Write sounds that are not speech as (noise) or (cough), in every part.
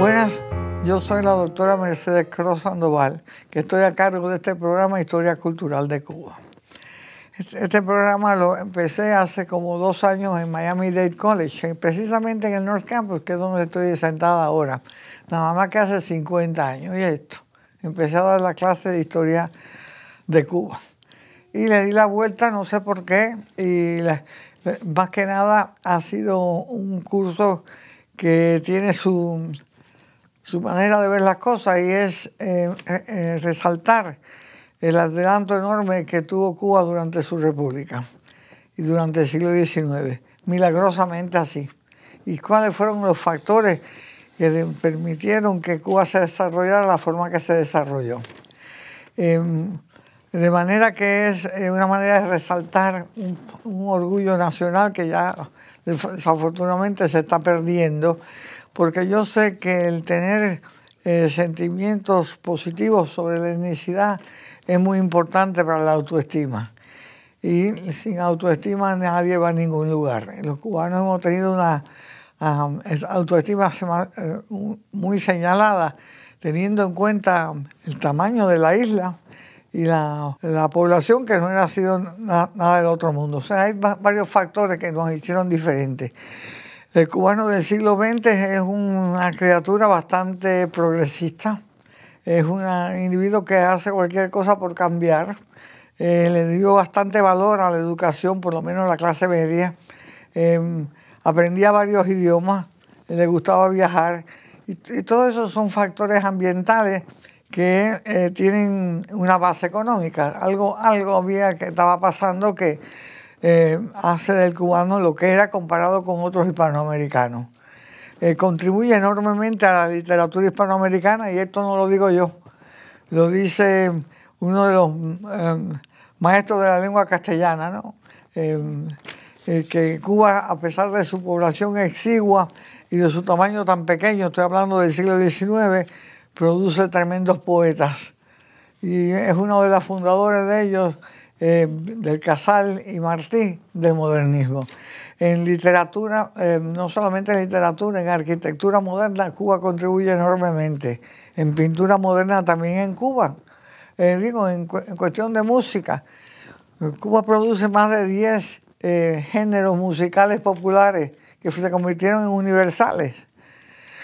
Buenas, yo soy la doctora Mercedes Cross Sandoval, que estoy a cargo de este programa Historia Cultural de Cuba. Este, este programa lo empecé hace como dos años en Miami Dade College, precisamente en el North Campus, que es donde estoy sentada ahora. Nada más que hace 50 años, y esto. Empecé a dar la clase de historia de Cuba. Y le di la vuelta, no sé por qué, y más que nada ha sido un curso que tiene su su manera de ver las cosas y es eh, eh, resaltar el adelanto enorme que tuvo Cuba durante su república y durante el siglo XIX, milagrosamente así. ¿Y cuáles fueron los factores que permitieron que Cuba se desarrollara la forma que se desarrolló? Em, de manera que es eh, una manera de resaltar un orgullo nacional que ya desafortunadamente se está perdiendo porque yo sé que el tener eh, sentimientos positivos sobre la etnicidad es muy importante para la autoestima. Y sin autoestima nadie va a ningún lugar. Los cubanos hemos tenido una autoestima eh, muy señalada, teniendo en cuenta el tamaño de la isla y la, población que no era sido nada del otro mundo. O sea, hay varios factores que nos hicieron diferentes. El cubano del siglo XX es una criatura bastante progresista, es un individuo que hace cualquier cosa por cambiar, eh, le dio bastante valor a la educación, por lo menos la clase media, em, aprendía varios idiomas, le gustaba viajar, y, todos esos son factores ambientales que eh, tienen una base económica. Algo, algo había que estaba pasando que eh, hace del cubano lo que era comparado con otros hispanoamericanos. Eh, contribuye enormemente a la literatura hispanoamericana y esto no lo digo yo, lo dice uno de los em, maestros de la lengua castellana, em, eh, que Cuba, a pesar de su población exigua y de su tamaño tan pequeño, estoy hablando del siglo XIX, produce tremendos poetas. Y es uno de los fundadores de ellos, eh, del Casal y Martí del modernismo. En literatura, eh, no solamente en literatura, en arquitectura moderna, Cuba contribuye enormemente. En pintura moderna también en Cuba. Eh, digo, en, cuestión de música, Cuba produce más de 10 géneros musicales populares que se convirtieron en universales.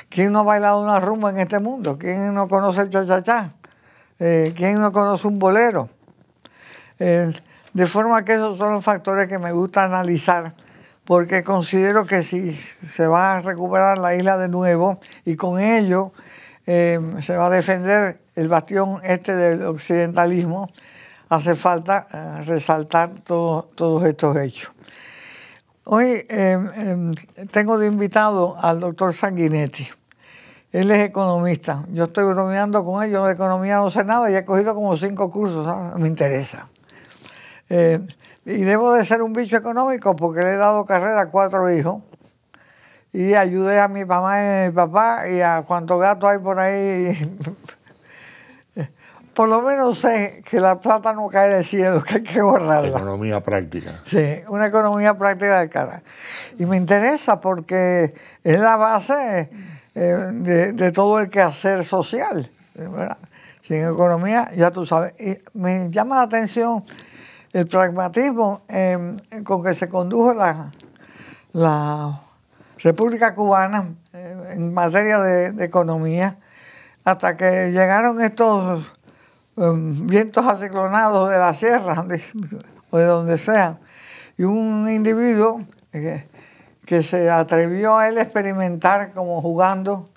¿Quién no ha bailado una rumba en este mundo? ¿Quién no conoce el cha-cha-cha? ¿Quién no conoce un bolero? de forma que esos son los factores que me gusta analizar, porque considero que si se va a recuperar la isla de nuevo y con ello em, se va a defender el bastión este del occidentalismo, hace falta eh, resaltar todos estos hechos. Hoy em, em, tengo de invitado al doctor Sanguinetti. Él es economista. Yo estoy bromeando con él, yo de economía no sé nada y he cogido como cinco cursos, me interesa. Eh, y debo de ser un bicho económico porque le he dado carrera a cuatro hijos y ayudé a mi mamá y a mi papá y a cuantos gatos hay por ahí. (laughs) por lo menos sé que la plata no cae del cielo, (laughs) que hay que guardarla. Economía práctica. Sí, una economía práctica de cara. Y me interesa porque es la base eh, de, todo el quehacer social. Sin economía, ya tú sabes. me llama la atención el pragmatismo em, con que se condujo la, la República Cubana eh, en materia de, economía, hasta que llegaron estos em, vientos aciclonados de la sierra o (laughs) de donde sea, y un individuo que, que se atrevió a él experimentar como jugando,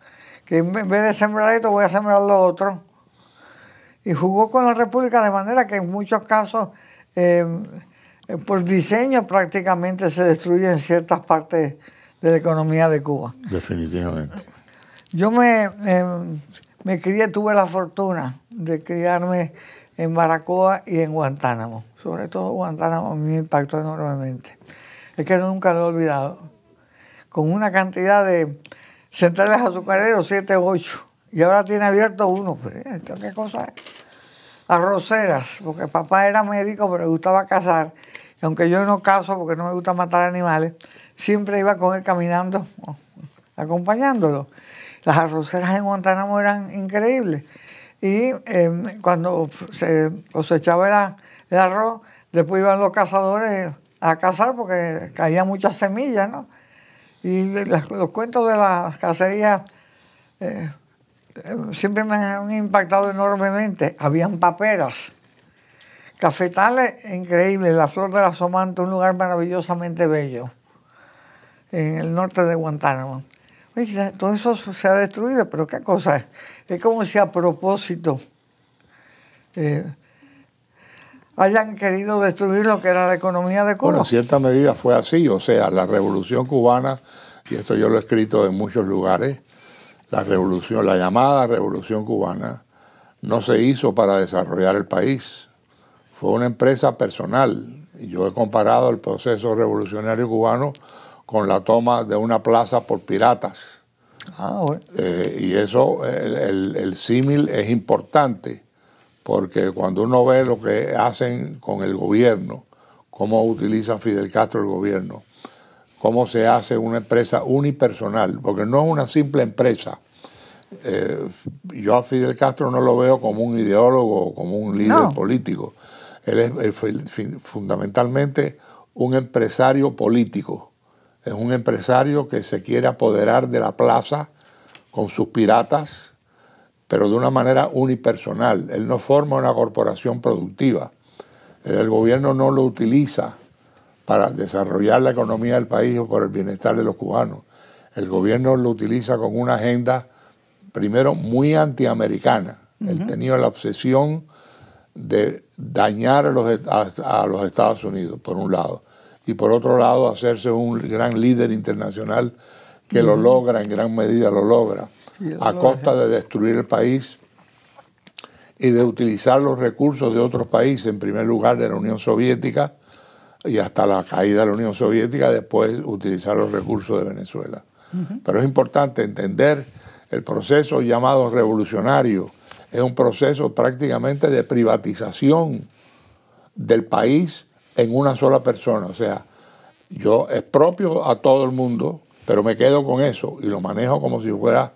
que en vez de sembrar esto voy a sembrar lo otro, y jugó con la República de manera que en muchos casos Em, eh, por diseño prácticamente se destruyen ciertas partes de la economía de Cuba. Definitivamente. Yo me, em, me crié, tuve la fortuna de criarme en Baracoa y en Guantánamo. Sobre todo Guantánamo a mí me impactó enormemente. Es que nunca lo he olvidado. Con una cantidad de centrales azucareros, siete o ocho. Y ahora tiene abierto uno. Pues, ¿Qué cosa es? arroceras, porque papá era médico, pero le gustaba cazar. Y aunque yo no caso porque no me gusta matar animales, siempre iba con él caminando, (laughs) acompañándolo. Las arroceras en Guantánamo eran increíbles. Y em, cuando se cosechaba el, arroz, después iban los cazadores a cazar porque caían muchas semillas, ¿no? Y los cuentos de las cacerías eh, siempre me han impactado enormemente. Habían paperas, cafetales increíbles, la flor de la Somanta, un lugar maravillosamente bello, en el norte de Guantánamo. todo eso se ha destruido, pero qué cosa es. Es como si a propósito eh, hayan querido destruir lo que era la economía de Cuba. Bueno, en cierta medida fue así, o sea, la revolución cubana, y esto yo lo he escrito en muchos lugares, la revolución, la llamada revolución cubana, no se hizo para desarrollar el país. Fue una empresa personal. Y yo he comparado el proceso revolucionario cubano con la toma de una plaza por piratas. Ah, eh, y eso, el símil es importante, porque cuando uno ve lo que hacen con el gobierno, cómo utiliza Fidel Castro el gobierno, cómo se hace una empresa unipersonal, porque no es una simple empresa. Eh, yo a Fidel Castro no lo veo como un ideólogo como un líder político. Él es eh, fundamentalmente un empresario político. Es un empresario que se quiere apoderar de la plaza con sus piratas, pero de una manera unipersonal. Él no forma una corporación productiva. El gobierno no lo utiliza para desarrollar la economía del país o por el bienestar de los cubanos. El gobierno lo utiliza con una agenda, primero, muy antiamericana. Él tenía la obsesión de dañar a los, Estados Unidos, por un lado, y por otro lado, hacerse un gran líder internacional que lo logra, en gran medida lo logra, a costa de destruir el país y de utilizar los recursos de otros países, en primer lugar de la Unión Soviética, y hasta la caída de la Unión Soviética, después utilizar los recursos de Venezuela. Pero es importante entender el proceso llamado revolucionario. Es un proceso prácticamente de privatización del país en una sola persona. O sea, yo es propio a todo el mundo, pero me quedo con eso y lo manejo como si fuera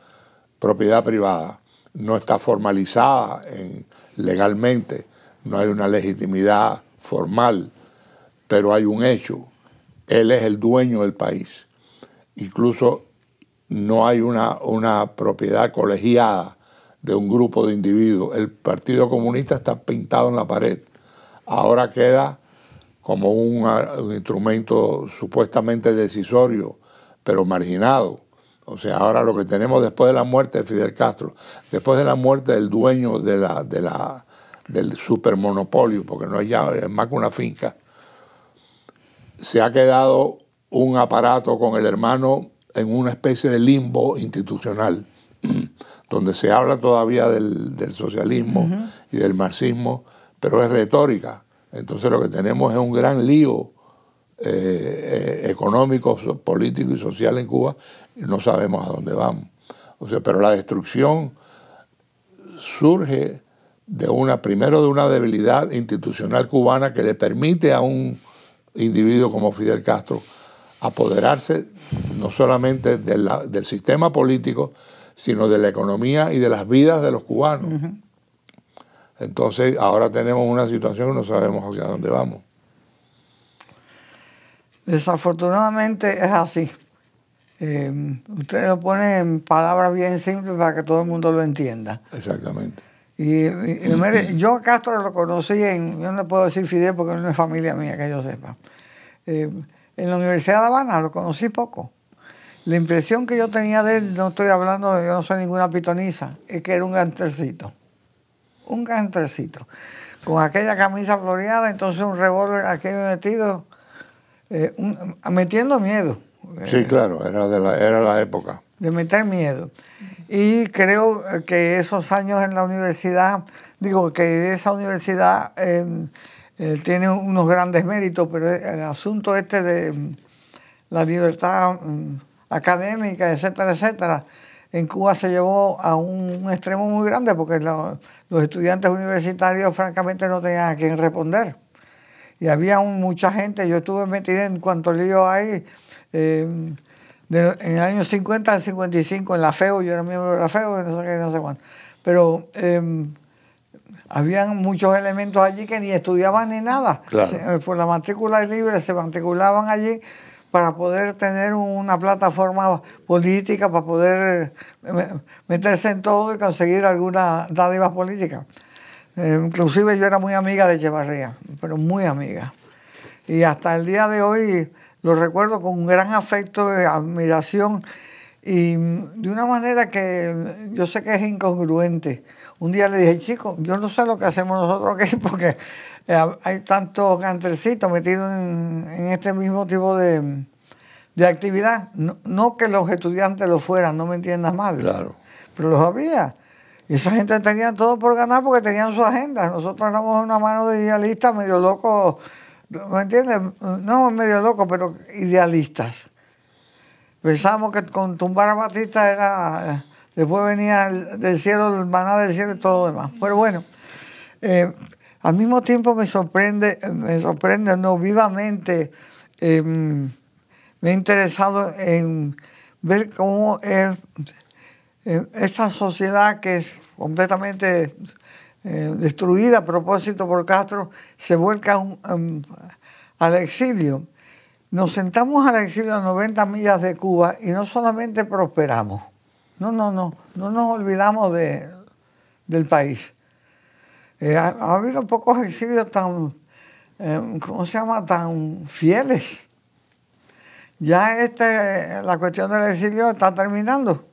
propiedad privada. No está formalizada legalmente, no hay una legitimidad formal pero hay un hecho, él es el dueño del país. Incluso no hay una, una propiedad colegiada de un grupo de individuos. El Partido Comunista está pintado en la pared. Ahora queda como un, instrumento supuestamente decisorio, pero marginado. O sea, ahora lo que tenemos después de la muerte de Fidel Castro, después de la muerte del dueño de la, de la, del supermonopolio, porque no es ya, más que una finca, se ha quedado un aparato con el hermano en una especie de limbo institucional, (clears throat) donde se habla todavía del, socialismo y del marxismo, pero es retórica. Entonces lo que tenemos es un gran lío eh, eh, económico, político y social en Cuba y no sabemos a dónde vamos. O sea, pero la destrucción surge de una, primero de una debilidad institucional cubana que le permite a un individuo como Fidel Castro apoderarse no solamente de del sistema político, sino de la economía y de las vidas de los cubanos. Entonces, ahora tenemos una situación que no sabemos hacia dónde vamos. Desafortunadamente es así. Eh, usted lo pone en palabras bien simples para que todo el mundo lo entienda. Exactamente. Y, yo a Castro lo conocí en, yo no puedo decir Fidel porque no es familia mía, que yo sepa. Eh, en la Universidad de Habana lo conocí poco. La impresión que yo tenía de él, no estoy hablando, yo no soy ninguna pitoniza, es que era un gantercito. Un gantercito. Con aquella camisa floreada, entonces un revólver aquello metido, eh, metiendo miedo. Sí, claro, era, de la, era la época. De meter miedo. Y creo eh, que esos años en la universidad, digo que esa universidad em, eh, tiene unos grandes méritos, pero el asunto este de em, la libertad em, académica, etcétera, etcétera, en Cuba se llevó a un extremo muy grande porque los estudiantes universitarios francamente no tenían a quién responder. Y había mucha gente, yo estuve metida en cuanto lío hay en el año 50 al 55 en la FEO, yo era miembro de la FEO, no sé qué, no sé cuánto. Pero em, habían muchos elementos allí que ni estudiaban ni nada. por la matrícula libre se matriculaban allí para poder tener una plataforma política, para poder eh, meterse en todo y conseguir alguna dádiva política. Eh, inclusive yo era muy amiga de Echevarría, pero muy amiga. Y hasta el día de hoy lo recuerdo con un gran afecto, de eh, admiración y mm, de una manera que mm, yo sé que es incongruente. Un día le dije, chico, yo no sé lo que hacemos nosotros aquí (laughs) porque eh, hay tantos gantrecitos metidos en, este mismo tipo de, mm, actividad. No, que los estudiantes lo fueran, no me entiendas mal. Claro. Pero los había. Y esa gente tenía todo por ganar porque tenían su agenda. Nosotros éramos una mano de idealistas medio locos ¿me entiendes? No medio loco, pero idealistas. Pensábamos que con tumbar a Batista era... Después venía del cielo, el maná del cielo y todo lo demás. Pero bueno, eh, al mismo tiempo me sorprende, me sorprende, no, vivamente em, me he interesado en ver cómo es em, esta sociedad que es completamente eh, destruida a propósito por Castro, se vuelca al exilio. Nos sentamos al exilio a 90 millas de Cuba y no solamente prosperamos, no, no, no, no nos olvidamos de, del país. Eh, ha, habido pocos exilios tan, eh, ¿cómo se llama?, tan fieles. Ya este, la cuestión del exilio está terminando.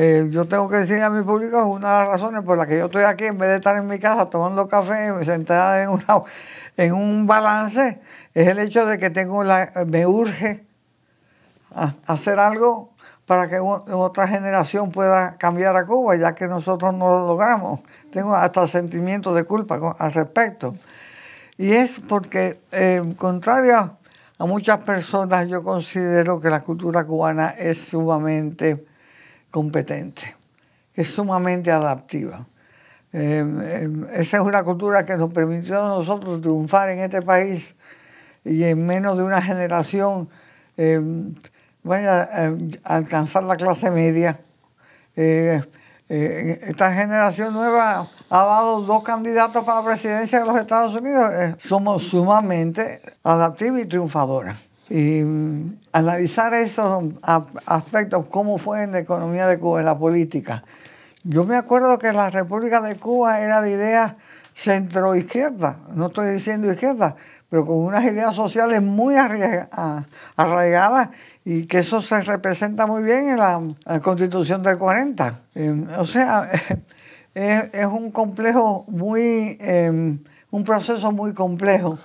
Eh, yo tengo que decir a mi público, una de las razones por las que yo estoy aquí, en vez de estar en mi casa tomando café, sentada en, una, en un balance, es el hecho de que tengo la, me urge hacer algo para que otra generación pueda cambiar a Cuba, ya que nosotros no lo logramos. Tengo hasta sentimientos de culpa al respecto. Y es porque, eh, contrario a muchas personas, yo considero que la cultura cubana es sumamente competente, que es sumamente adaptiva. Eh, eh, esa es una cultura que nos permitió a nosotros triunfar en este país y en menos de una generación eh, alcanzar la clase media. esta generación nueva ha dado dos candidatos para la presidencia de los Estados Unidos. somos sumamente adaptivos y triunfadores y mm, analizar esos aspectos, cómo fue en la economía de Cuba, en la política. Yo me acuerdo que la República de Cuba era de ideas centro-izquierda, no estoy diciendo izquierda, pero con unas ideas sociales muy arraigadas y que eso se representa muy bien en la, Constitución del 40. Em, o sea, (laughs) es, un complejo muy, em, un proceso muy complejo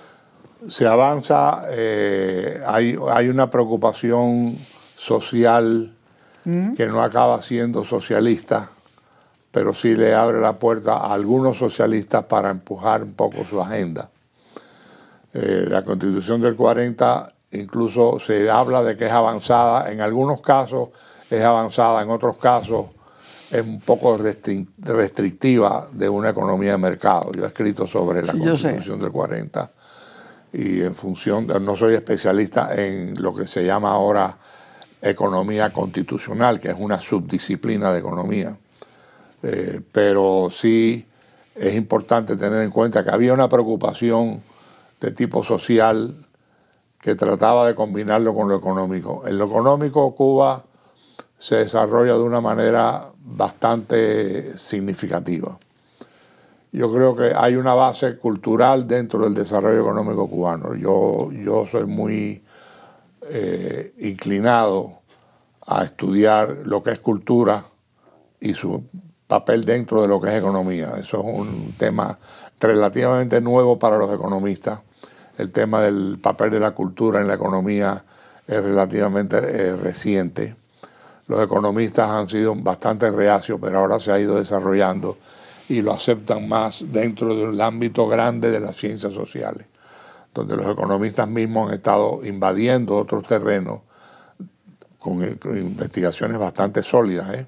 se avanza, eh, hay, una preocupación social que no acaba siendo socialista, pero sí le abre la puerta a algunos socialistas para empujar un poco su agenda. Eh, la constitución del 40 incluso se habla de que es avanzada, en algunos casos es avanzada, en otros casos es un poco restrictiva de una economía de mercado. Yo he escrito sobre la constitución del 40 y en función, de, no soy especialista en lo que se llama ahora economía constitucional, que es una subdisciplina de economía, eh, pero sí es importante tener en cuenta que había una preocupación de tipo social que trataba de combinarlo con lo económico. En lo económico, Cuba se desarrolla de una manera bastante significativa yo creo que hay una base cultural dentro del desarrollo económico cubano. Yo, yo soy muy eh, inclinado a estudiar lo que es cultura y su papel dentro de lo que es economía. Eso es un tema relativamente nuevo para los economistas. El tema del papel de la cultura en la economía es relativamente eh, reciente. Los economistas han sido bastante reacios, pero ahora se ha ido desarrollando y lo aceptan más dentro del ámbito grande de las ciencias sociales, donde los economistas mismos han estado invadiendo otros terrenos con, eh, investigaciones bastante sólidas, ¿eh?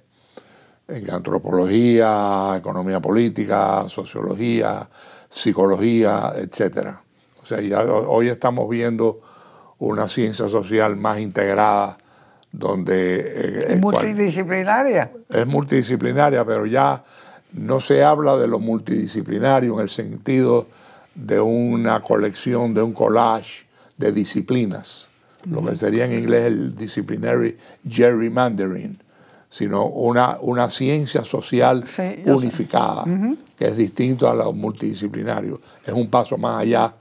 en antropología, economía política, sociología, psicología, etc. O sea, ya hoy estamos viendo una ciencia social más integrada donde... Eh, es multidisciplinaria. es multidisciplinaria, pero ya no se habla de lo multidisciplinario en el sentido de una colección, de un collage de disciplinas, lo que sería en inglés el disciplinary gerrymandering, sino una, ciencia social unificada, que es distinto a lo multidisciplinario. Es un paso más allá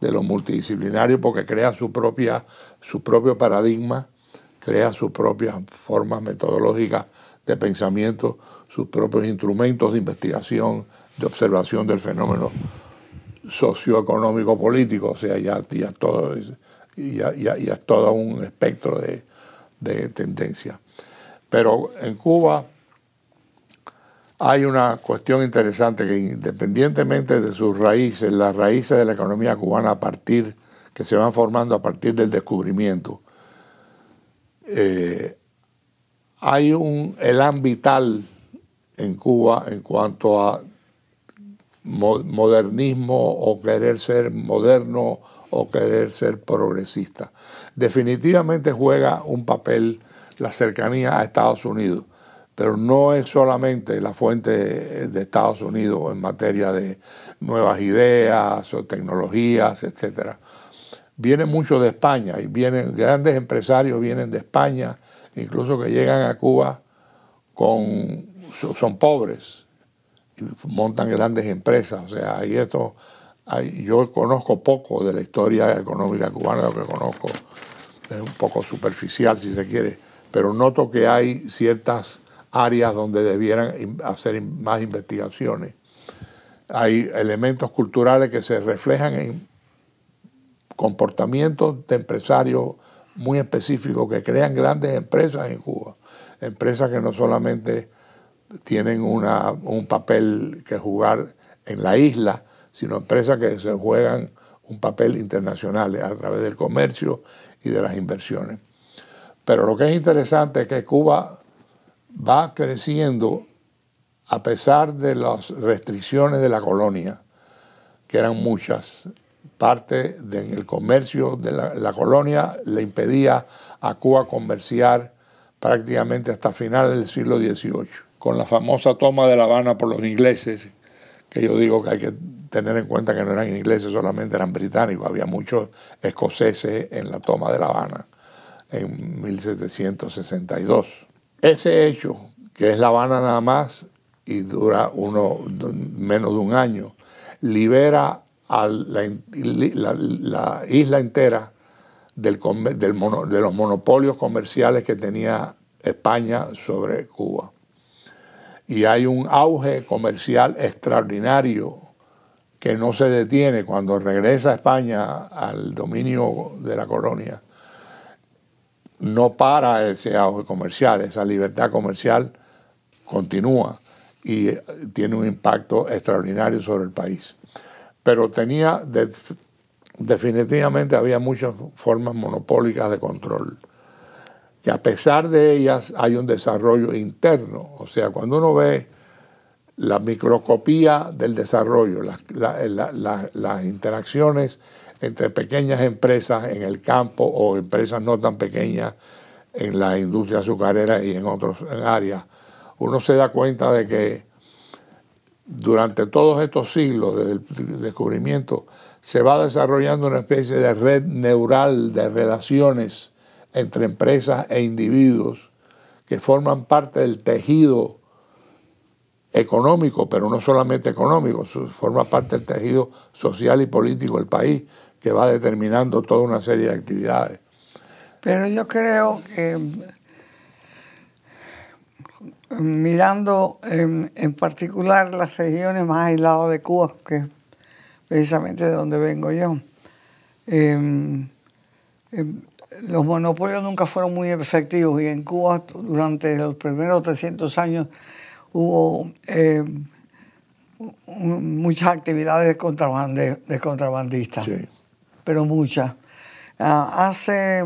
de lo multidisciplinario porque crea su, propia, su propio paradigma, crea sus propias formas metodológicas de pensamiento sus propios instrumentos de investigación, de observación del fenómeno socioeconómico político, o sea, ya, ya todo ya, todo un espectro de, tendencia. Pero en Cuba hay una cuestión interesante que independientemente de sus raíces, las raíces de la economía cubana a partir, que se van formando a partir del descubrimiento, eh, hay un elán vital en Cuba en cuanto a modernismo o querer ser moderno o querer ser progresista. Definitivamente juega un papel la cercanía a Estados Unidos, pero no es solamente la fuente de Estados Unidos en materia de nuevas ideas o tecnologías, etc. Viene mucho de España y vienen grandes empresarios vienen de España, incluso que llegan a Cuba con son pobres, y montan grandes empresas, o sea, hay esto, yo conozco poco de la historia económica cubana, lo que conozco es un poco superficial si se quiere, pero noto que hay ciertas áreas donde debieran hacer más investigaciones. Hay elementos culturales que se reflejan en comportamientos de empresarios muy específicos que crean grandes empresas en Cuba, empresas que no solamente tienen un papel que jugar en la isla, sino empresas que se juegan un papel internacional a través del comercio y de las inversiones. Pero lo que es interesante es que Cuba va creciendo a pesar de las restricciones de la colonia, que eran muchas. Parte del comercio de la, la, colonia le impedía a Cuba comerciar prácticamente hasta finales del siglo XVIII con la famosa toma de La Habana por los ingleses, que yo digo que hay que tener en cuenta que no eran ingleses, solamente eran británicos, había muchos escoceses en la toma de La Habana en 1762. Ese hecho, que es La Habana nada más y dura uno, menos de un año, libera a la, isla entera del, de los monopolios comerciales que tenía España sobre Cuba y hay un auge comercial extraordinario que no se detiene cuando regresa España al dominio de la colonia. No para ese auge comercial, esa libertad comercial continúa y eh, tiene un impacto extraordinario sobre el país. Pero tenía, definitivamente había muchas formas monopólicas de control que a pesar de ellas hay un desarrollo interno. O sea, cuando uno ve la microscopía del desarrollo, las, las interacciones entre pequeñas empresas en el campo o empresas no tan pequeñas en la industria azucarera y en otras áreas, uno se da cuenta de que durante todos estos siglos desde el descubrimiento se va desarrollando una especie de red neural de relaciones entre empresas e individuos que forman parte del tejido económico, pero no solamente económico, forma parte del tejido social y político del país, que va determinando toda una serie de actividades. Pero yo creo que mirando en, particular las regiones más aisladas de Cuba, que es precisamente de donde vengo yo, em, em, los monopolios nunca fueron muy efectivos y en Cuba durante los primeros 300 años hubo eh, muchas actividades de, de contrabandistas, pero muchas. Ah, hace,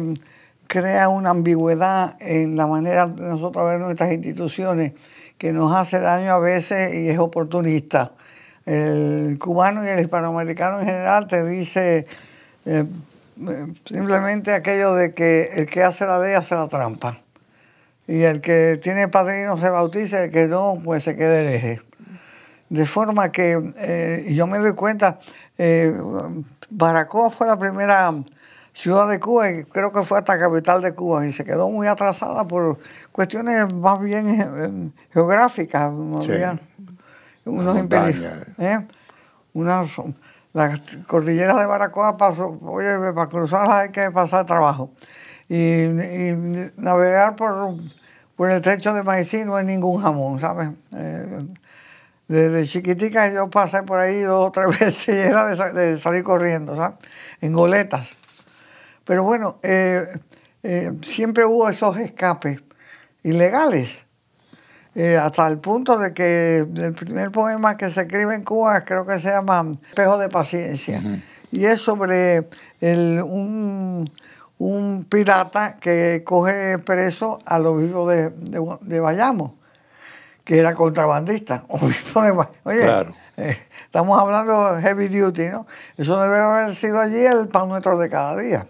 crea una ambigüedad en la manera de nosotros ver nuestras instituciones que nos hace daño a veces y es oportunista. El cubano y el hispanoamericano en general te dice... Eh, simplemente aquello de que el que hace la ley hace la trampa. Y el que tiene padrino se bautiza, el que no, pues se quede hereje. De forma que eh, yo me doy cuenta, eh, Baracoa fue la primera ciudad de Cuba y creo que fue hasta capital de Cuba y se quedó muy atrasada por cuestiones más bien eh, geográficas la cordillera de Baracoa pasó, oye, para cruzarlas hay que pasar trabajo. Y, navegar por, por el trecho de Maicí no hay ningún jamón, ¿sabes? Eh, desde chiquitica yo pasé por ahí dos o tres (laughs) veces y era de, salir corriendo, ¿sabes? En goletas. Pero bueno, eh, eh, siempre hubo esos escapes ilegales. Eh, hasta el punto de que el primer poema que se escribe en Cuba creo que se llama Espejo de Paciencia. Y es sobre un, un, pirata que coge preso a los vivos de, de, Bayamo, que era contrabandista. (laughs) Oye, eh, estamos hablando heavy duty, ¿no? Eso debe haber sido allí el pan nuestro de cada día.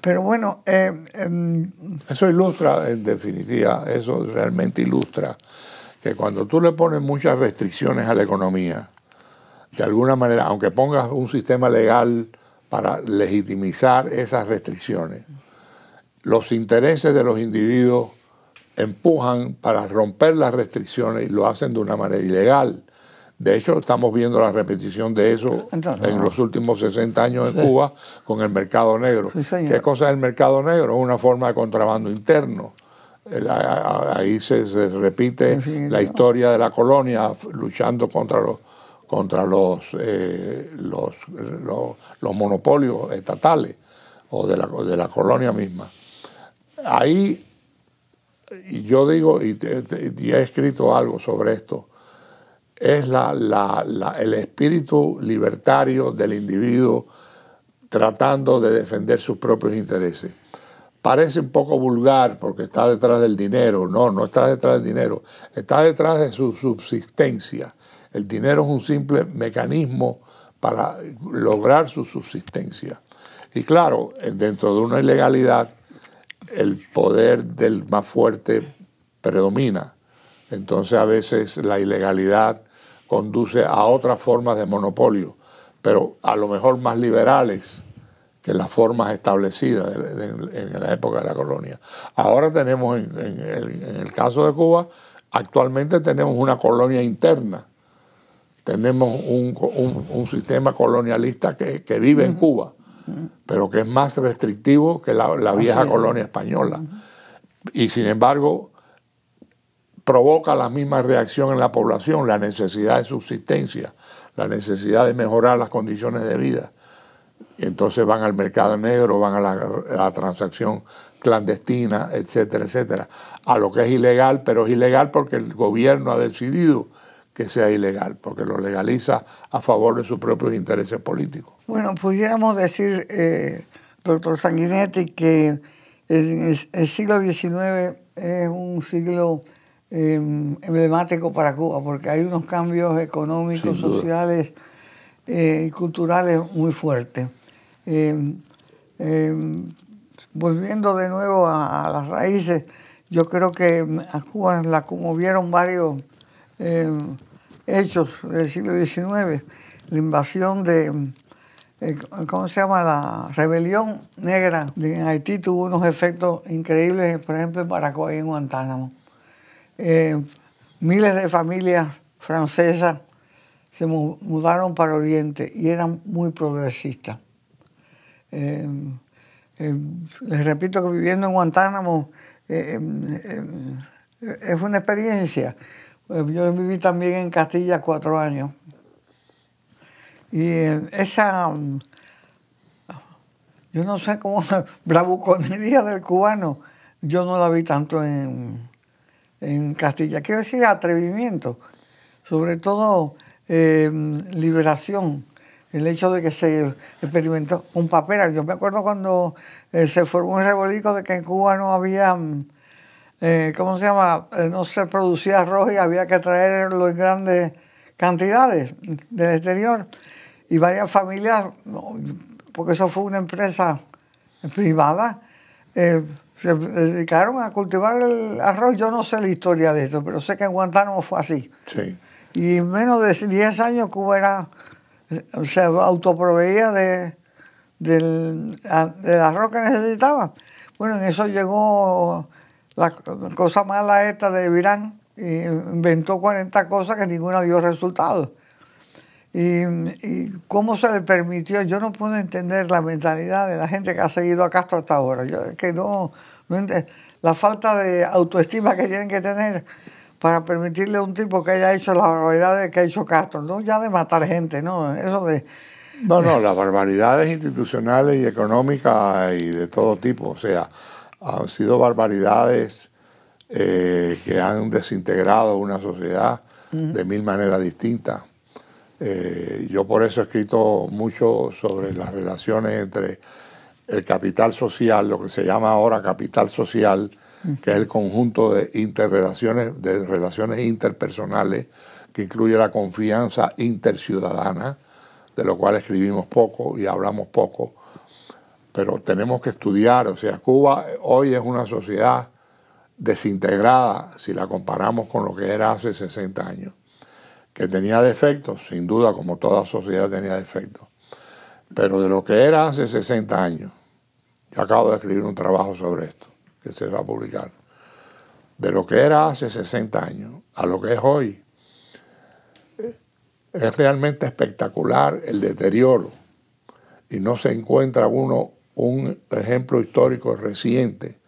Pero bueno... Eh, em, eso ilustra, en definitiva, eso realmente ilustra que cuando tú le pones muchas restricciones a la economía, de alguna manera, aunque pongas un sistema legal para legitimizar esas restricciones, los intereses de los individuos empujan para romper las restricciones y lo hacen de una manera ilegal. De hecho, estamos viendo la repetición de eso en los últimos 60 años en Cuba con el mercado negro. ¿Qué cosa es el mercado negro? una forma de contrabando interno. Ahí se, repite la historia de la colonia luchando contra los contra eh, los, los, monopolios estatales o de la, de la colonia misma. Ahí y yo digo, y, he escrito algo sobre esto, es la, el espíritu libertario del individuo tratando de defender sus propios intereses. Parece un poco vulgar porque está detrás del dinero. No, no está detrás del dinero. Está detrás de su subsistencia. El dinero es un simple mecanismo para lograr su subsistencia. Y claro, dentro de una ilegalidad, el poder del más fuerte predomina. Entonces a veces la ilegalidad conduce a otras formas de monopolio, pero a lo mejor más liberales que las formas establecidas en la época de la colonia. Ahora tenemos, en, el, caso de Cuba, actualmente tenemos una colonia interna, tenemos un, sistema colonialista que, vive en Cuba, pero que es más restrictivo que la, vieja colonia española. Y sin embargo, provoca la misma reacción en la población, la necesidad de subsistencia, la necesidad de mejorar las condiciones de vida. Entonces van al mercado negro, van a la, transacción clandestina, etcétera, etcétera, a lo que es ilegal, pero es ilegal porque el gobierno ha decidido que sea ilegal, porque lo legaliza a favor de sus propios intereses políticos. Bueno, pudiéramos decir, eh, doctor Sanguinetti, que el siglo XIX es un siglo Em, emblemático para Cuba, porque hay unos cambios económicos, sociales eh, y culturales muy fuertes. Em, em, volviendo de nuevo a, las raíces, yo creo que a Cuba la conmovieron varios hechos del siglo XIX, la invasión de, eh, ¿cómo se llama? La rebelión negra en Haití tuvo unos efectos increíbles, por ejemplo, en Paracuay y en Guantánamo. Eh, miles de familias francesas se mudaron para Oriente y eran muy progresistas. Eh, eh, les repito que viviendo en Guantánamo es una experiencia. Yo viví también en Castilla cuatro años. Y esa, yo no sé cómo, (laughs) bravuconería del cubano, yo no la vi tanto en, en Castilla. Quiero decir atrevimiento, sobre todo em, liberación, el hecho de que se experimentó un papel Yo me acuerdo cuando eh, se formó un rebolico de que en Cuba no había, mm, eh, ¿cómo se llama? Eh, no se producía arroz y había que traerlo en grandes cantidades del exterior. Y varias familias, porque eso fue una empresa privada, se eh, dedicaron a cultivar el arroz. Yo no sé la historia de esto, pero sé que en Guantánamo fue así. Y en menos de 10 años Cuba era, se autoproveía de, del, arroz que necesitaba. Bueno, en eso llegó la cosa mala esta de Virán, y inventó 40 cosas que ninguna dio resultado. Y, y, cómo se le permitió, yo no puedo entender la mentalidad de la gente que ha seguido a Castro hasta ahora. Yo que no, la falta de autoestima que tienen que tener para permitirle a un tipo que haya hecho las barbaridades que ha hecho Castro, no ya de matar gente, ¿no? Eso de... No, no, las barbaridades institucionales y económicas y de todo tipo, o sea, han sido barbaridades eh, que han desintegrado una sociedad de mil maneras distintas. Eh, yo por eso he escrito mucho sobre las relaciones entre el capital social, lo que se llama ahora capital social, que es el conjunto de interrelaciones, de relaciones interpersonales, que incluye la confianza interciudadana, de lo cual escribimos poco y hablamos poco, pero tenemos que estudiar, o sea, Cuba hoy es una sociedad desintegrada si la comparamos con lo que era hace 60 años, que tenía defectos, sin duda, como toda sociedad tenía defectos, pero de lo que era hace 60 años yo acabo de escribir un trabajo sobre esto, que se va a publicar. De lo que era hace 60 años a lo que es hoy, eh, es realmente espectacular el deterioro. Y no se encuentra uno un ejemplo histórico reciente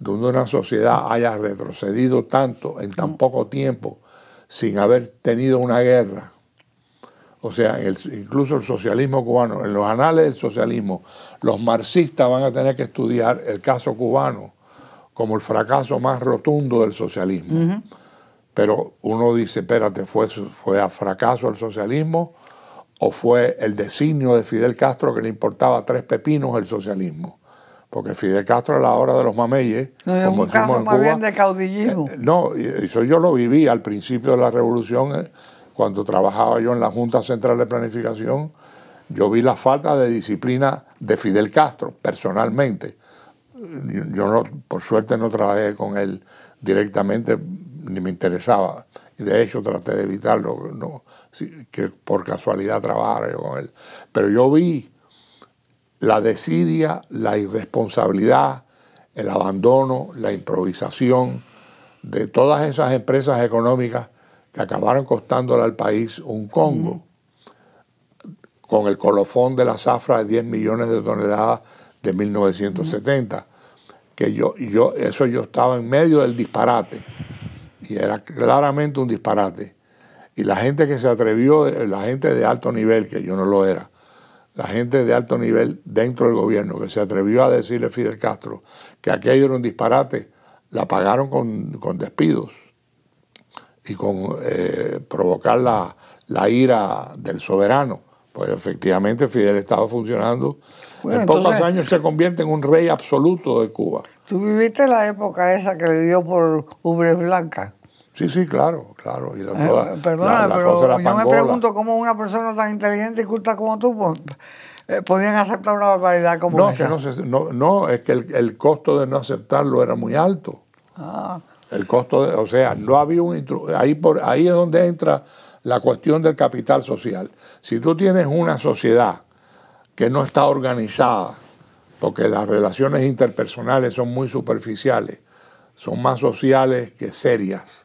donde una sociedad haya retrocedido tanto en tan poco tiempo sin haber tenido una guerra o sea, incluso el socialismo cubano, en los anales del socialismo, los marxistas van a tener que estudiar el caso cubano como el fracaso más rotundo del socialismo. Pero uno dice, espérate, ¿fue, ¿fue a fracaso el socialismo o fue el designio de Fidel Castro que le importaba tres pepinos el socialismo? Porque Fidel Castro a la hora de los mameyes, no, como en Cuba, bien de caudillismo. Eh, no, eso yo lo viví al principio de la revolución eh, cuando trabajaba yo en la Junta Central de Planificación, yo vi la falta de disciplina de Fidel Castro personalmente. Yo no, por suerte no trabajé con él directamente, ni me interesaba. de hecho traté de evitarlo, que por casualidad trabajara yo con él. Pero yo vi la desidia, la irresponsabilidad, el abandono, la improvisación de todas esas empresas económicas que acabaron costándole al país un Congo, con el colofón de la zafra de 10 millones de toneladas de 1970. Que yo, yo, eso yo estaba en medio del disparate, y era claramente un disparate. Y la gente que se atrevió, la gente de alto nivel, que yo no lo era, la gente de alto nivel dentro del gobierno que se atrevió a decirle a Fidel Castro que aquello era un disparate, la pagaron con despidos y con eh, provocar la, ira del soberano. Pues efectivamente Fidel estaba funcionando. en pocos años se convierte en un rey absoluto de Cuba. ¿Tú viviste la época esa que le dio por ubre blanca? Sí, sí, claro, claro. Y la, eh, pero yo me pregunto cómo una persona tan inteligente y culta como tú pues, eh, podían aceptar una barbaridad como esa. no, no, no, es que el, el costo de no aceptarlo era muy alto. Ah. El costo, de, o sea, no había un ahí por ahí es donde entra la cuestión del capital social. Si tú tienes una sociedad que no está organizada, porque las relaciones interpersonales son muy superficiales, son más sociales que serias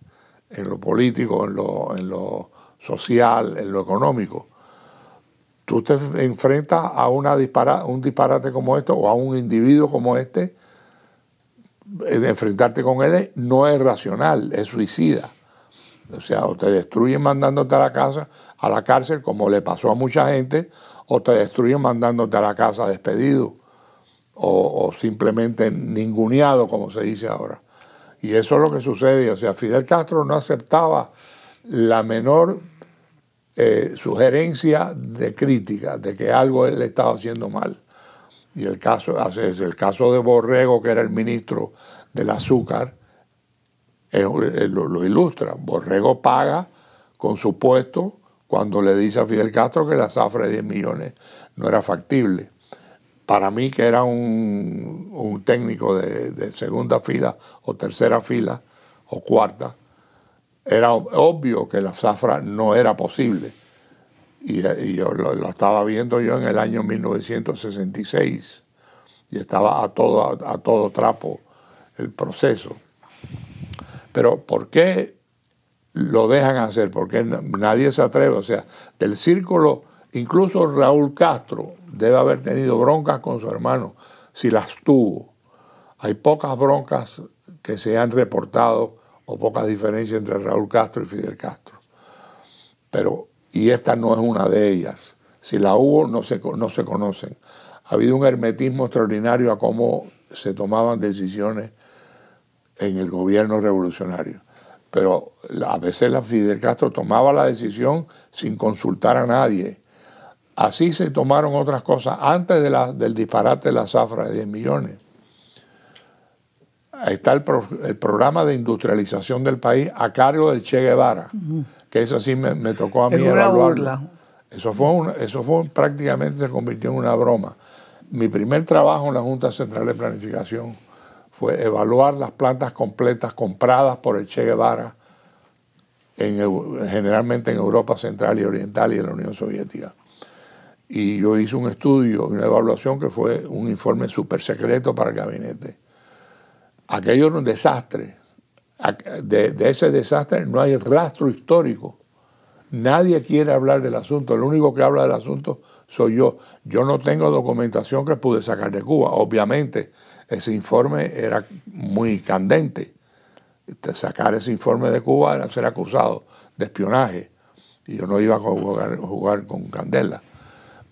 en lo político, en lo, social, en lo económico. Tú te enfrentas a una un disparate como esto o a un individuo como este eh, enfrentarte con él no es racional, es suicida. O sea, o te destruyen mandándote a la casa, a la cárcel, como le pasó a mucha gente, o te destruyen mandándote a la casa despedido, o, simplemente ninguneado, como se dice ahora. Y eso es lo que sucede. O sea, Fidel Castro no aceptaba la menor eh, sugerencia de crítica de que algo él estaba haciendo mal y el caso, el caso de Borrego, que era el ministro del azúcar, lo, ilustra. Borrego paga con su puesto cuando le dice a Fidel Castro que la zafra de 10 millones no era factible. Para mí, que era un, técnico de, de, segunda fila o tercera fila o cuarta, era obvio que la zafra no era posible y, yo lo, estaba viendo yo en el año 1966 y estaba a todo, todo trapo el proceso. Pero ¿por qué lo dejan hacer? Porque nadie se atreve. O sea, del círculo, incluso Raúl Castro debe haber tenido broncas con su hermano, si las tuvo. Hay pocas broncas que se han reportado o pocas diferencias entre Raúl Castro y Fidel Castro. Pero y esta no es una de ellas. Si la hubo, no se, no se conocen. Ha habido un hermetismo extraordinario a cómo se tomaban decisiones en el gobierno revolucionario. Pero a veces Fidel Castro tomaba la decisión sin consultar a nadie. Así se tomaron otras cosas antes de la, del disparate de la zafra de 10 millones está el, programa de industrialización del país a cargo del Che Guevara, que eso sí me, tocó a mí Era Eso fue, un, eso fue prácticamente se convirtió en una broma. Mi primer trabajo en la Junta Central de Planificación fue evaluar las plantas completas compradas por el Che Guevara, generalmente en Europa Central y Oriental y en la Unión Soviética. Y yo hice un estudio, una evaluación que fue un informe súper secreto para el gabinete Aquello era un desastre. De, ese desastre no hay rastro histórico. Nadie quiere hablar del asunto. El único que habla del asunto soy yo. Yo no tengo documentación que pude sacar de Cuba. Obviamente, ese informe era muy candente. Este, sacar ese informe de Cuba era ser acusado de espionaje. Y yo no iba a jugar con candela.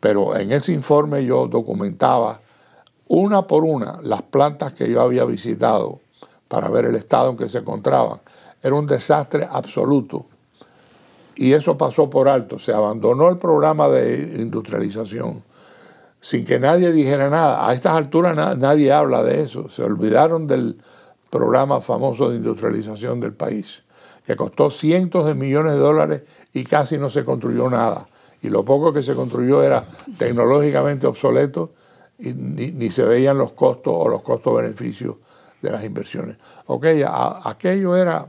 Pero en ese informe yo documentaba una por una las plantas que yo había visitado para ver el estado en que se encontraban. Era un desastre absoluto. Y eso pasó por alto. Se abandonó el programa de industrialización sin que nadie dijera nada. A estas alturas nadie habla de eso. Se olvidaron del programa famoso de industrialización del país, que costó cientos de millones de dólares y casi no se construyó nada. Y lo poco que se construyó era tecnológicamente obsoleto ni, se veían los costos o los costos-beneficios de las inversiones. Ok, aquello era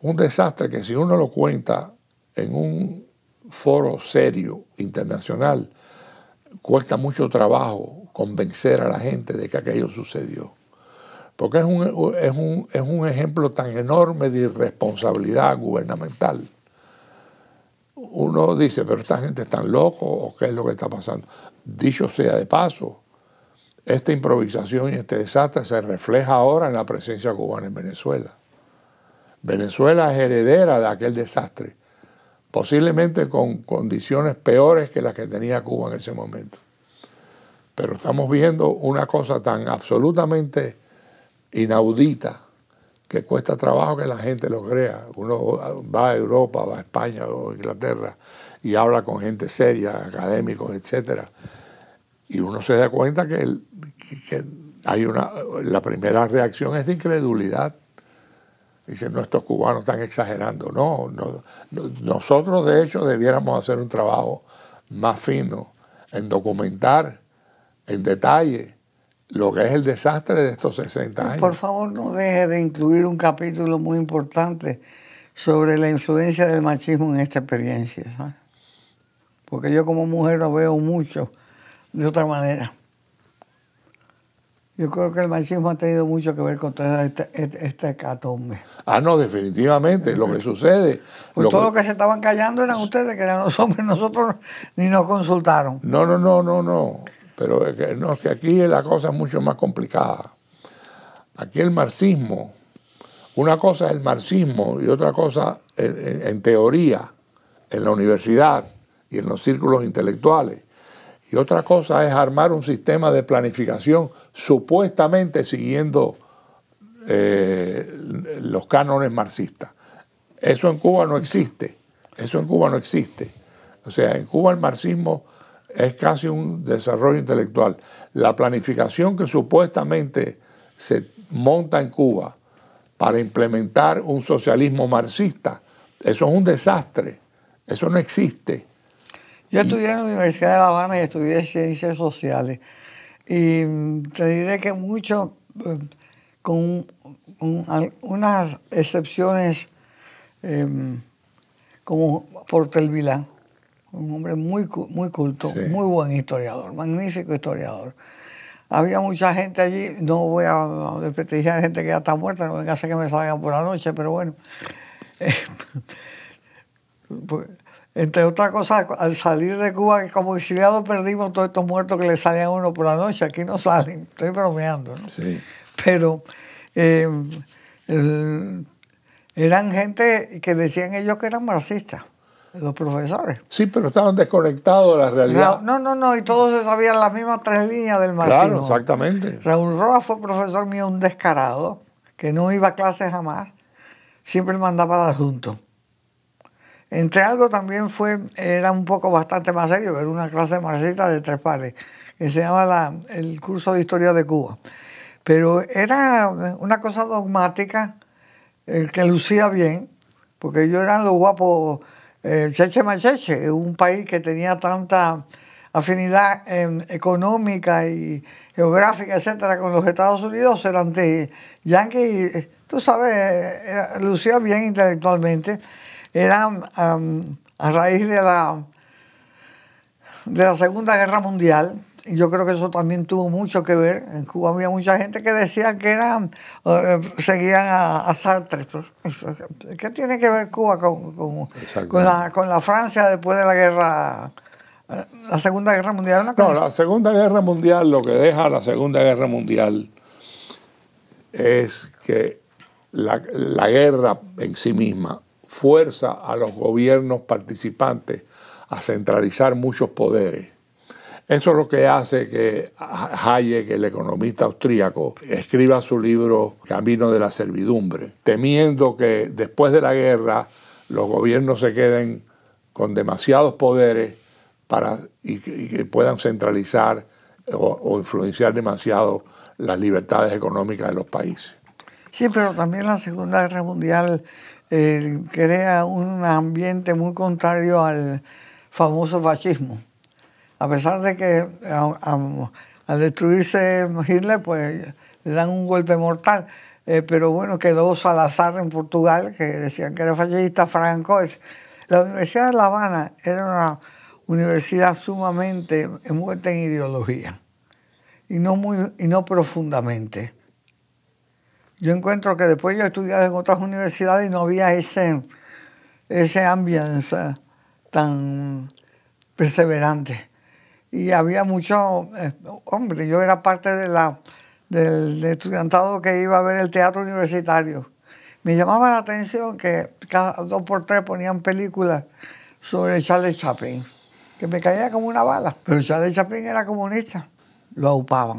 un desastre que si uno lo cuenta en un foro serio internacional, cuesta mucho trabajo convencer a la gente de que aquello sucedió. Porque es un, es un ejemplo tan enorme de irresponsabilidad gubernamental uno dice, pero esta gente es tan loco o qué es lo que está pasando. Dicho sea de paso, esta improvisación y este desastre se refleja ahora en la presencia cubana en Venezuela. Venezuela es heredera de aquel desastre, posiblemente con condiciones peores que las que tenía Cuba en ese momento. Pero estamos viendo una cosa tan absolutamente inaudita que cuesta trabajo que la gente lo crea. Uno va a Europa, va a España o Inglaterra y habla con gente seria, académicos, etc. Y uno se da cuenta que, hay una, la primera reacción es de incredulidad. dice no, estos cubanos están exagerando. No, no, nosotros de hecho debiéramos hacer un trabajo más fino en documentar en detalle lo que es el desastre de estos 60 años. Por favor, no deje de incluir un capítulo muy importante sobre la influencia del machismo en esta experiencia porque yo como mujer lo veo mucho de otra manera. Yo creo que el marxismo ha tenido mucho que ver con toda esta, esta este Ah, no, definitivamente, lo que sucede. Pues todo que... lo que se estaban callando eran ustedes, que eran los hombres, nosotros ni nos consultaron. No, no, no, no, no. Pero es que, no, es aquí la cosa es mucho más complicada. Aquí el marxismo, una cosa es el marxismo y otra cosa en teoría, en la universidad, y en los círculos intelectuales. Y otra cosa es armar un sistema de planificación supuestamente siguiendo eh, los cánones marxistas. Eso en Cuba no existe. Eso en Cuba no existe. O sea, en Cuba el marxismo es casi un desarrollo intelectual. La planificación que supuestamente se monta en Cuba para implementar un socialismo marxista, eso es un desastre. Eso no existe. Yo estudié en la Universidad de La Habana y estudié ciencias sociales. Y mm, te diré que mucho, eh, con, unas excepciones, em, como Portel Vilán, un hombre muy, muy culto, muy buen historiador, magnífico historiador. Había mucha gente allí, no voy a desprestigiar gente que ya está muerta, no venga a que me salgan por la noche, pero bueno. (laughs) Eh, pues, entre otras cosas, al salir de Cuba como exiliado perdimos todos estos muertos que le salían a uno por la noche. Aquí no salen, estoy bromeando, Sí. Pero eh, eran gente que decían ellos que eran marxistas los profesores. Sí, pero estaban desconectados de la realidad. No, no, no, y todos se sabían las mismas tres líneas del marxismo. Claro, exactamente. Raúl Roa fue profesor mío, un descarado, que no iba a clases jamás, siempre mandaba la adjunto. Entre algo también fue, era un poco bastante más serio, era una clase marxista de tres pares, que se llamaba el curso de historia de Cuba. Pero era una cosa dogmática eh, que lucía bien, porque ellos eran los guapos eh, Cheche un país que tenía tanta afinidad em, económica y geográfica, etcétera, con los Estados Unidos, eran de Yankee, eh, tú sabes, eh, lucía bien intelectualmente era a raíz de la, de la Segunda Guerra Mundial. Y yo creo que eso también tuvo mucho que ver. En Cuba había mucha gente que decía que eran, eh, eh, seguían a, a Sartre. Pues, ¿Qué tiene que ver Cuba con, la, Francia después de la guerra? Eh, la Segunda Guerra Mundial. No, la Segunda Guerra Mundial, lo que deja la Segunda Guerra Mundial es que la, la, guerra en sí misma fuerza a los gobiernos participantes a centralizar muchos poderes. Eso es lo que hace que Hayek, el economista austríaco, escriba su libro Camino de la Servidumbre, temiendo que después de la guerra los gobiernos se queden con demasiados poderes para, y, que puedan centralizar o, influenciar demasiado las libertades económicas de los países. Sí, pero también la Segunda Guerra Mundial eh, crea un ambiente muy contrario al famoso fascismo. A pesar de que al destruirse Hitler, pues le dan un golpe mortal. Eh, pero bueno, quedó Salazar en Portugal, que decían que era fascista, Franco. La Universidad de La Habana era una universidad sumamente envuelta en ideología y no, y no profundamente yo encuentro que después yo estudiaba en otras universidades y no había ese, ese ambiente tan perseverante. Y había muchos... Eh, hombre, yo era parte de la, del, estudiantado que iba a ver el teatro universitario. Me llamaba la atención que cada dos por tres ponían películas sobre Charles Chaplin, que me caía como una bala, pero Charles Chaplin era comunista, lo aupaban.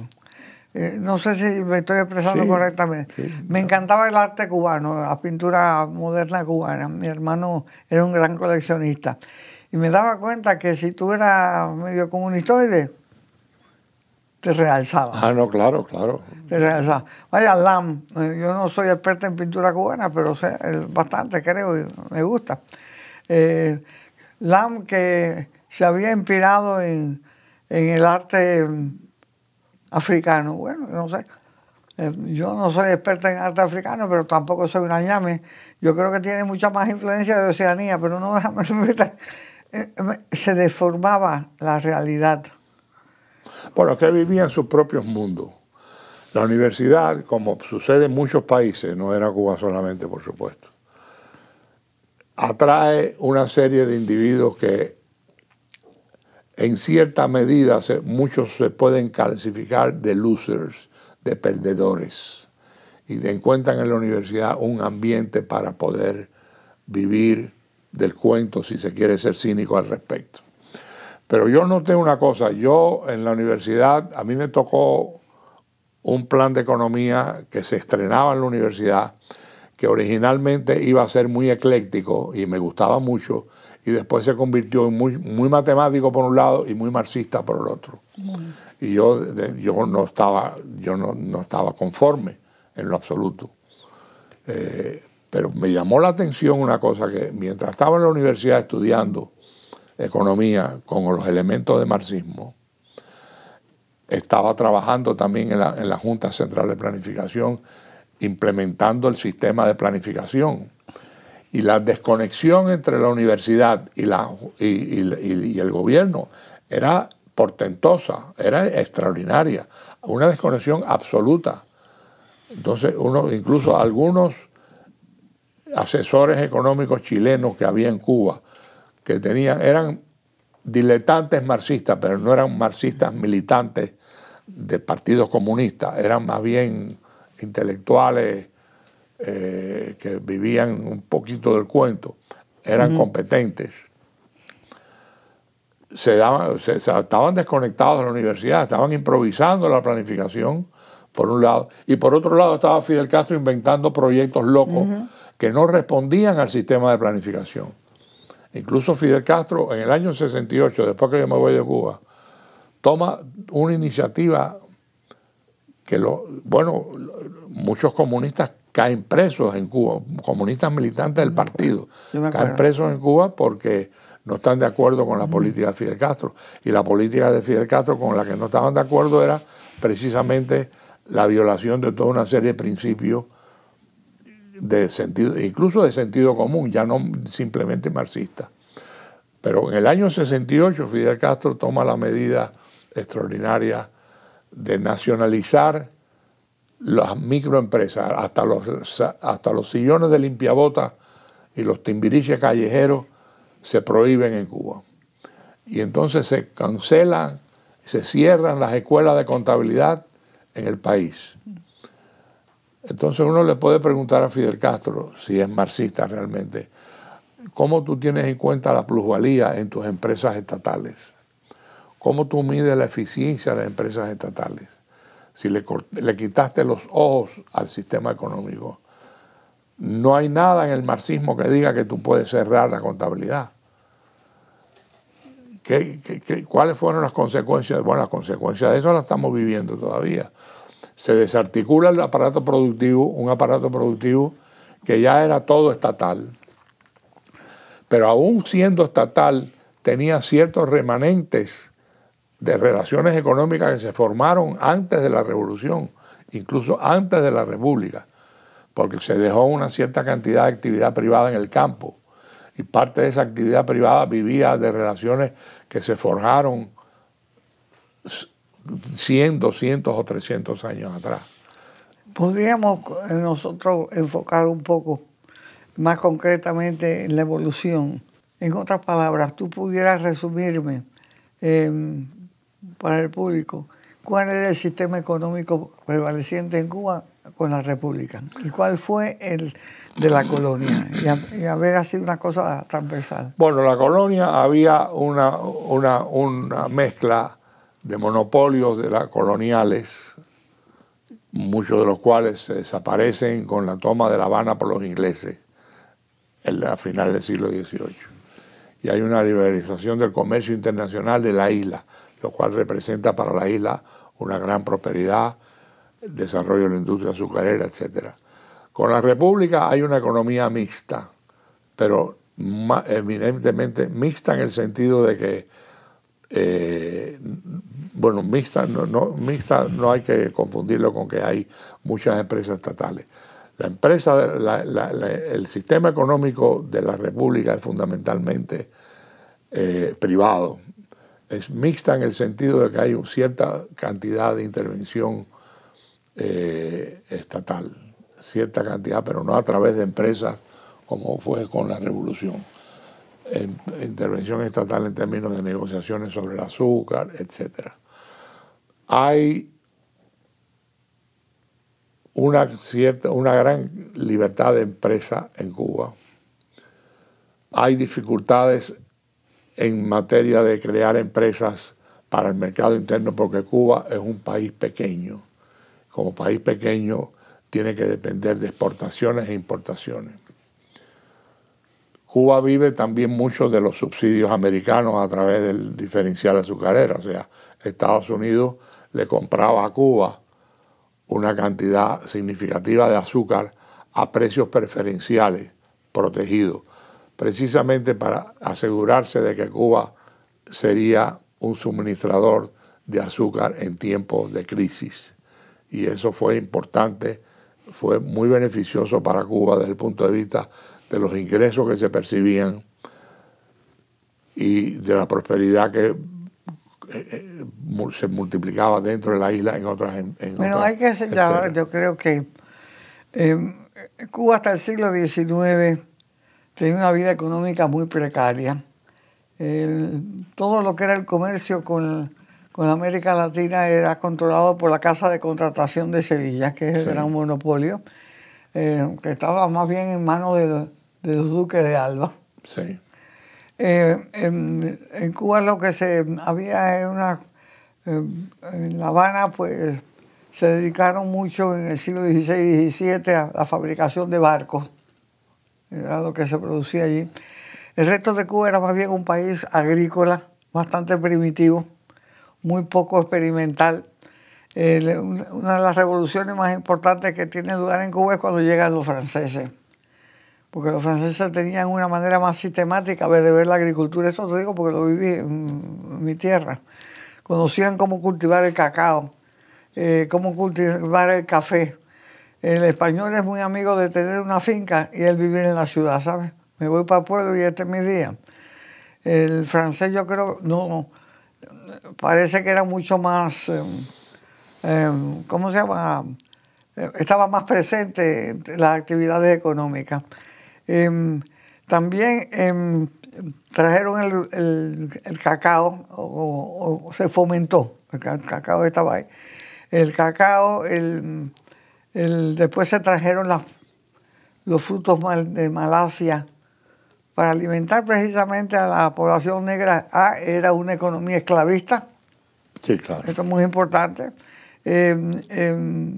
Eh, no sé si me estoy expresando correctamente. me encantaba el arte cubano, la pintura moderna cubana. Mi hermano era un gran coleccionista. Y me daba cuenta que si tú eras medio comunitoide te realzaba. Ah, no, claro, claro. Te realzaba. Vaya, LAM, eh, yo no soy experto en pintura cubana, pero sé eh, bastante, creo, me gusta. LAM que se había inspirado en, en el arte africano. Bueno, no sé. Eh, yo no soy experta en arte africano, pero tampoco soy una ñame. Yo creo que tiene mucha más influencia de Oceanía, pero no déjame (laughs) eh, Se deformaba la realidad. Bueno, que vivían sus propios mundos. La universidad, como sucede en muchos países, no era Cuba solamente, por supuesto, atrae una serie de individuos que en cierta medida muchos se pueden clasificar de losers, de perdedores, y encuentran en la universidad un ambiente para poder vivir del cuento si se quiere ser cínico al respecto. Pero yo noté una cosa, yo en la universidad, a mí me tocó un plan de economía que se estrenaba en la universidad, que originalmente iba a ser muy ecléctico y me gustaba mucho, y después se convirtió en muy, muy matemático por un lado y muy marxista por el otro. Y yo, yo, no, estaba, yo no, estaba conforme en lo absoluto. Eh, pero me llamó la atención una cosa que mientras estaba en la universidad estudiando economía con los elementos de marxismo, estaba trabajando también en la, en la Junta Central de Planificación, implementando el sistema de planificación y la desconexión entre la universidad y, la, y, el gobierno era portentosa, era extraordinaria, una desconexión absoluta. Entonces, uno, incluso algunos asesores económicos chilenos que había en Cuba, que tenían, eran diletantes marxistas, pero no eran marxistas militantes de partidos comunistas, eran más bien intelectuales eh, que vivían un poquito del cuento, eran competentes. Se, daban, estaban desconectados de la universidad, estaban improvisando la planificación, por un lado, y por otro lado estaba Fidel Castro inventando proyectos locos que no respondían al sistema de planificación. Incluso Fidel Castro, en el año 68, después que yo me voy de Cuba, toma una iniciativa que, lo, bueno, muchos comunistas caen presos en Cuba, comunistas militantes del partido, caen presos en Cuba porque no están de acuerdo con la política de Fidel Castro. Y la política de Fidel Castro con la que no estaban de acuerdo era precisamente la violación de toda una serie de principios de sentido, incluso de sentido común, ya no simplemente marxista. Pero en el año 68 Fidel Castro toma la medida extraordinaria de nacionalizar las microempresas, hasta los, hasta los sillones de limpiabotas y los timbiriches callejeros se prohíben en Cuba. Y entonces se cancelan, se cierran las escuelas de contabilidad en el país. Entonces uno le puede preguntar a Fidel Castro, si es marxista realmente, ¿cómo tú tienes en cuenta la plusvalía en tus empresas estatales? ¿Cómo tú mides la eficiencia de las empresas estatales? si le, quitaste los ojos al sistema económico, no hay nada en el marxismo que diga que tú puedes cerrar la contabilidad. ¿Qué, cuáles fueron las consecuencias? Bueno, las consecuencias de eso las estamos viviendo todavía. Se desarticula el aparato productivo, un aparato productivo que ya era todo estatal, pero aún siendo estatal tenía ciertos remanentes de relaciones económicas que se formaron antes de la revolución, incluso antes de la república, porque se dejó una cierta cantidad de actividad privada en el campo y parte de esa actividad privada vivía de relaciones que se forjaron 100, 200 o 300 años atrás. Podríamos eh, nosotros enfocar un poco más concretamente en la evolución. En otras palabras, tú pudieras resumirme em, para el público cuál era el sistema económico prevaleciente en Cuba con la República y cuál fue el de la colonia y, haber sido una cosa transversal. Bueno, la colonia había una, una, mezcla de monopolios de coloniales, muchos de los cuales se desaparecen con la toma de La Habana por los ingleses a la final del siglo XVIII. Y hay una liberalización del comercio internacional de la isla lo cual representa para la isla una gran prosperidad, desarrollo de la industria azucarera, etc. Con la República hay una economía mixta, pero eminentemente mixta en el sentido de que, eh, bueno, mixta no, mixta no hay que confundirlo con que hay muchas empresas estatales. La empresa, el sistema económico de la República es fundamentalmente eh, privado, es mixta en el sentido de que hay una cierta cantidad de intervención eh, estatal, cierta cantidad, pero no a través de empresas como fue con la revolución. intervención estatal en términos de negociaciones sobre el azúcar, etc. Hay una, cierta, una gran libertad de empresa en Cuba. Hay dificultades en materia de crear empresas para el mercado interno, porque Cuba es un país pequeño. Como país pequeño tiene que depender de exportaciones e importaciones. Cuba vive también mucho de los subsidios americanos a través del diferencial azucarero, o sea, Estados Unidos le compraba a Cuba una cantidad significativa de azúcar a precios preferenciales, protegidos precisamente para asegurarse de que Cuba sería un suministrador de azúcar en tiempos de crisis. Y eso fue importante, fue muy beneficioso para Cuba desde el punto de vista de los ingresos que se percibían y de la prosperidad que eh, eh, se multiplicaba dentro de la isla en otras... bueno, hay que yo creo que em, Cuba hasta el siglo XIX tenía una vida económica muy precaria. todo lo que era el comercio con, América Latina era controlado por la Casa de Contratación de Sevilla, que era un monopolio, eh, que estaba más bien en manos de, los, duques de Alba. Eh, en, Cuba lo que se había en una... Eh, en La Habana, pues, se dedicaron mucho en el siglo XVI y XVII a la fabricación de barcos era lo que se producía allí. El resto de Cuba era más bien un país agrícola, bastante primitivo, muy poco experimental. una de las revoluciones más importantes que tiene lugar en Cuba es cuando llegan los franceses, porque los franceses tenían una manera más sistemática de ver la agricultura. Eso lo digo porque lo viví en mi tierra. Conocían cómo cultivar el cacao, eh, cómo cultivar el café, el español es muy amigo de tener una finca y él vivir en la ciudad, ¿sabes? Me voy para pueblo y este es mi día. El francés yo creo, no, parece que era mucho más, em, em, ¿cómo se llama? Estaba más presente en las actividades económicas. Em, también trajeron el, cacao, o, o, se fomentó, el cacao estaba ahí. El cacao, el, después se trajeron los frutos de Malasia para alimentar precisamente a la población negra. era una economía esclavista. Sí, Esto es muy importante. Em, em,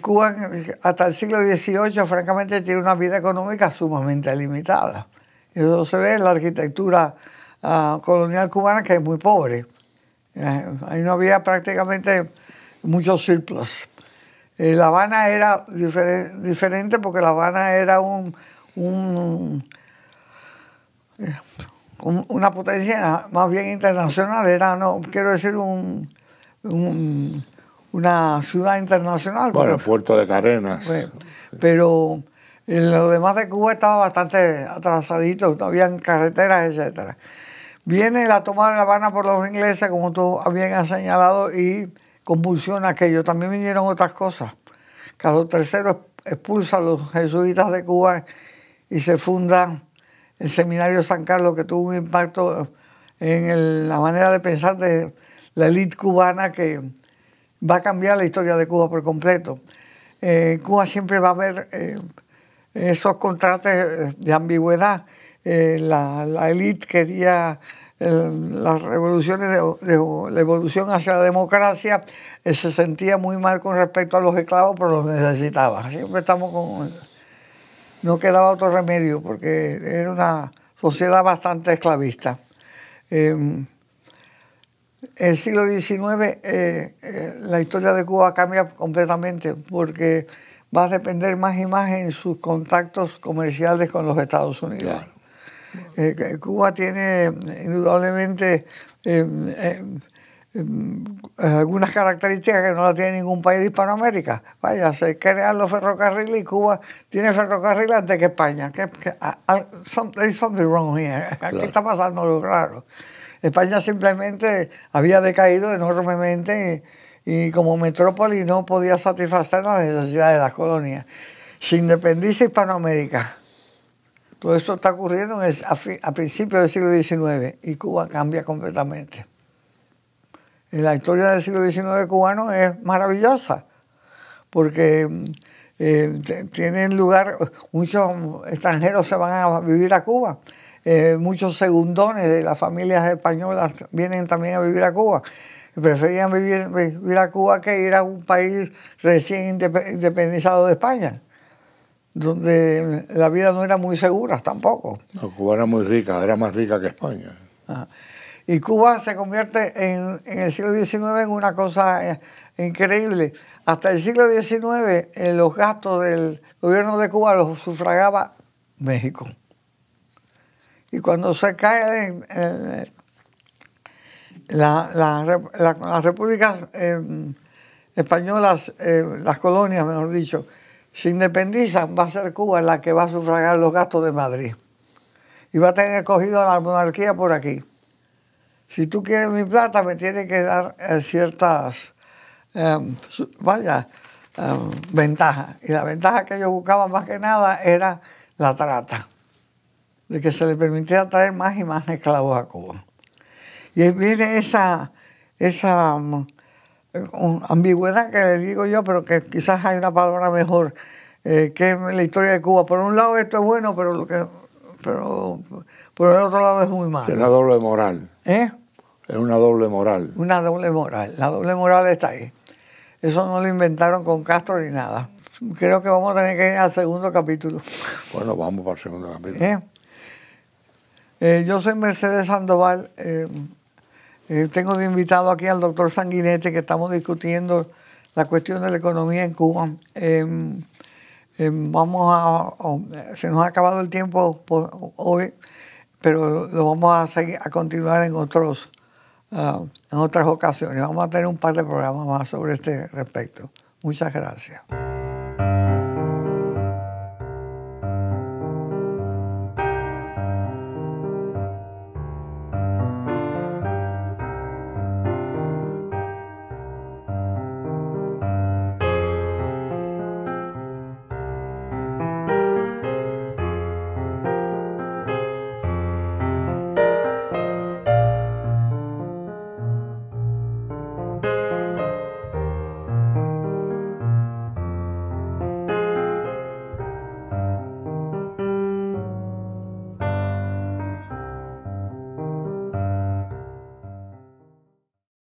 Cuba hasta el siglo XVIII, francamente, tiene una vida económica sumamente limitada. Eso se ve en la arquitectura ah, colonial cubana, que es muy pobre. Eh, ahí no había prácticamente muchos surplus. Eh, la Habana era diferente porque La Habana era eh, un, una potencia más bien internacional, era, no quiero decir, un, una ciudad internacional. Bueno, puerto de Carenas. Pero eh, lo demás de Cuba estaba bastante atrasadito, no habían carreteras, etc. Viene la toma de La Habana por los ingleses, como tú habían señalado, y convulsiona aquello. También vinieron otras cosas. Carlos III expulsa a los jesuitas de Cuba y se funda el Seminario San Carlos, que tuvo un impacto en la manera de pensar de la élite cubana que va a cambiar la historia de Cuba por completo. Eh, Cuba siempre va a haber eh, esos contratos de ambigüedad. Eh, la élite quería las revoluciones, la evolución hacia la democracia eh, se sentía muy mal con respecto a los esclavos, pero los necesitaba. Siempre estamos con... No quedaba otro remedio porque era una sociedad bastante esclavista. En em, el siglo XIX, eh, eh, la historia de Cuba cambia completamente porque va a depender más y más en sus contactos comerciales con los Estados Unidos. Eh, eh, Cuba tiene indudablemente eh, algunas características que no las tiene ningún país de Hispanoamérica. Vaya, se crean los ferrocarriles y Cuba tiene ferrocarriles antes que España. Que, que (laughs) está pasando lo claro. España simplemente había decaído enormemente y, como metrópoli no podía satisfacer las necesidades de las colonias. Se dependencia Hispanoamérica todo esto está ocurriendo a, principios del siglo XIX y Cuba cambia completamente. Eh, la historia del siglo XIX cubano es maravillosa, porque mm, eh, tienen lugar, muchos extranjeros se van a vivir a Cuba. Eh, muchos segundones de las familias españolas vienen también a vivir a Cuba. Preferían vivir, vivir a Cuba que ir a un país recién independizado de España donde la vida no era muy segura tampoco. Cuba era muy rica, era más rica que España. Y Cuba se convierte en, el siglo XIX en una cosa eh, increíble. Hasta el siglo XIX eh, los gastos del gobierno de Cuba los sufragaba México. Y cuando se cae la, las repúblicas em, españolas, eh, las colonias, mejor dicho, si independizan, va a ser Cuba la que va a sufragar los gastos de Madrid. Y va a tener cogido a la monarquía por aquí. Si tú quieres mi plata, me tienes que dar eh, ciertas, em, em, ventajas. Y la ventaja que yo buscaba más que nada era la trata, de que se le permitiera traer más y más esclavos a Cuba. Y viene esa, esa em, ambigüedad que le digo yo, pero que quizás hay una palabra mejor, eh, que es la historia de Cuba. Por un lado esto es bueno, pero lo que pero por el otro lado es muy malo. Es una doble moral. ¿Eh? Es una doble moral. Una doble moral. La doble moral está ahí. Eso no lo inventaron con Castro ni nada. Creo que vamos a tener que ir al segundo capítulo. Bueno, vamos para el segundo capítulo. ¿Eh? Eh, yo soy Mercedes Sandoval tengo de invitado aquí al doctor Sanguinete, que estamos discutiendo la cuestión de la economía en Cuba. Em, em, vamos a, se nos ha acabado el tiempo hoy, pero lo vamos a, seguir, a continuar en otros, ah, en otras ocasiones. Vamos a tener un par de programas más sobre este respecto. Muchas gracias.